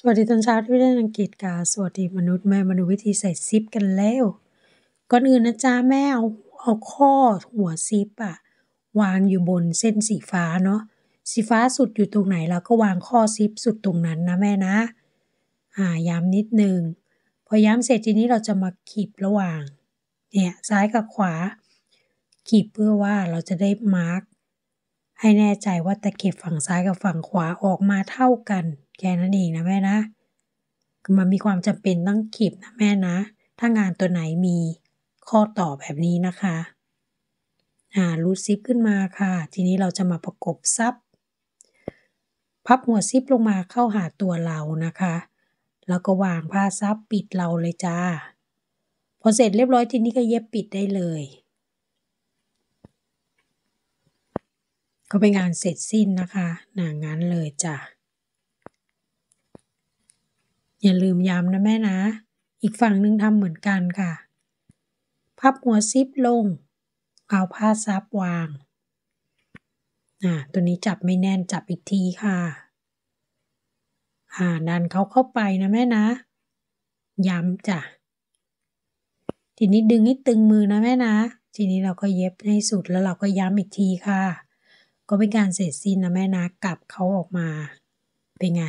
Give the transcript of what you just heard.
สวัสดีตอนเช้าที่ประเอังกฤษค่ะ สวัสดีมนุษย์แม่ มนุษย์วิธีใส่ซิปกันแล้ว ก่อนอื่นนะจ๊ะแม่เอาเอาข้อหัวซิปอะวางอยู่บนเส้นสีฟ้าเนาะ สีฟ้าสุดอยู่ตรงไหนเราก็วางข้อซิปสุดตรงนั้นนะแม่นะอ่าย้ำนิดนึง พอย้ำเสร็จทีนี้เราจะมาขีบระหว่าง เนี่ยซ้ายกับขวา ขีบเพื่อว่าเราจะได้มาร์กให้แน่ใจว่าตะเข็บฝั่งซ้ายกับฝั่งขวาออกมาเท่ากันแค่นั้นเองนะแม่นะ มันมีความจำเป็นต้องขีดบนะแม่นะ ถ้างานตัวไหนมีข้อต่อแบบนี้นะคะอ่ารูดซิปขึ้นมาค่ะ ทีนี้เราจะมาประกบซับ พับหัวซิปลงมาเข้าหาตัวเรานะคะ แล้วก็วางผ้าซับปิดเราเลยจ้า พอเสร็จเรียบร้อยทีนี้ก็เย็บปิดได้เลย ก็เป็นงานเสร็จสิ้นนะคะหนางานเลยจ้ะอย่าลืมย้ำนะแม่นะ อีกฝั่งหนึ่งทำเหมือนกันค่ะ พับหัวซิปลง เอาผ้าซับวาง น่ะ ตัวนี้จับไม่แน่นจับอีกทีค่ะหาดันเขาเข้าไปนะแม่นะ ย้ำจ้ะ ทีนี้ดึงให้ตึงมือนะแม่นะ ทีนี้เราก็เย็บให้สุดแล้วเราก็ย้ำอีกทีค่ะ ก็เป็นการเสร็จสิ้นนะแม่นะ กลับเขาออกมา เป็นไง